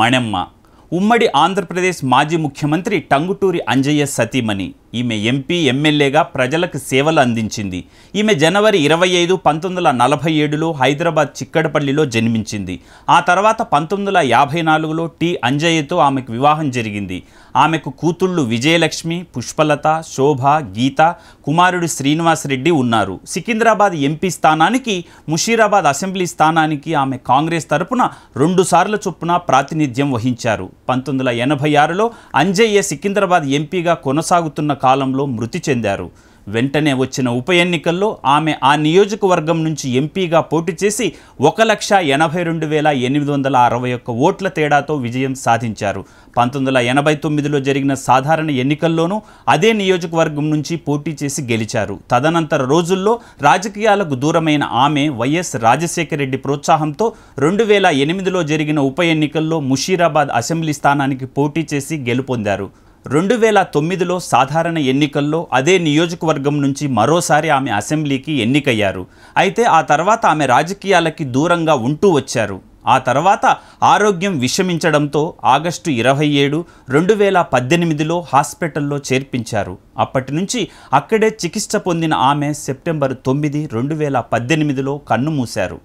మణెమ్మ ఉమ్మడి ఆంధ్రప్రదేశ్ మాజీ ముఖ్యమంత్రి టంగుటూరి అంజయ్య సతీమణి ఈమె ఎంపీ ఎమ్మెల్యేగా ప్రజలకు సేవలు అందించింది ఈమె జనవరి ఇరవై ఐదు పంతొమ్మిది వందల నలభై ఏడులో హైదరాబాద్ చిక్కడపల్లిలో జన్మించింది ఆ తర్వాత పంతొమ్మిది వందల యాభై నాలుగులో టి అంజయ్యతో ఆమెకు వివాహం జరిగింది ఆమెకు కూతుళ్ళు విజయలక్ష్మి పుష్పలత శోభ గీత కుమారుడు శ్రీనివాసరెడ్డి ఉన్నారు సికింద్రాబాద్ ఎంపీ స్థానానికి ముషీరాబాద్ అసెంబ్లీ స్థానానికి ఆమె కాంగ్రెస్ తరపున రెండుసార్లు చొప్పున ప్రాతినిధ్యం వహించారు పంతొమ్మిది వందల ఎనభై ఆరులో అంజయ్య సికింద్రాబాద్ ఎంపీగా కొనసాగుతున్న కాలంలో మృతి చెందారు వెంటనే వచ్చిన ఉప ఎన్నికల్లో ఆమె ఆ నియోజకవర్గం నుంచి ఎంపీగా పోటీ చేసి ఒక లక్ష ఎనభై రెండు వేల ఎనిమిది వందల అరవై ఒక్క ఓట్ల తేడాతో విజయం సాధించారు పంతొమ్మిది వందల ఎనభై తొమ్మిదిలో జరిగిన సాధారణ ఎన్నికల్లోనూ అదే నియోజకవర్గం నుంచి పోటీ చేసి గెలిచారు తదనంతర రోజుల్లో రాజకీయాలకు దూరమైన ఆమె వైఎస్ రాజశేఖర రెడ్డి ప్రోత్సాహంతో రెండు వేల ఎనిమిదిలో జరిగిన ఉప ఎన్నికల్లో ముషీరాబాద్ అసెంబ్లీ స్థానానికి పోటీ చేసి గెలుపొందారు రెండు వేల తొమ్మిదిలో సాధారణ ఎన్నికల్లో అదే నియోజకవర్గం నుంచి మరోసారి ఆమె అసెంబ్లీకి ఎన్నికయ్యారు అయితే ఆ తర్వాత ఆమె రాజకీయాలకి దూరంగా ఉంటూ వచ్చారు ఆ తర్వాత ఆరోగ్యం విషమించడంతో ఆగస్టు ఇరవై ఏడు రెండు వేల పద్దెనిమిదిలో హాస్పిటల్లో చేర్పించారు అప్పటి నుంచి అక్కడే చికిత్స పొందిన ఆమె సెప్టెంబర్ తొమ్మిది రెండు వేల పద్దెనిమిదిలో కన్నుమూశారు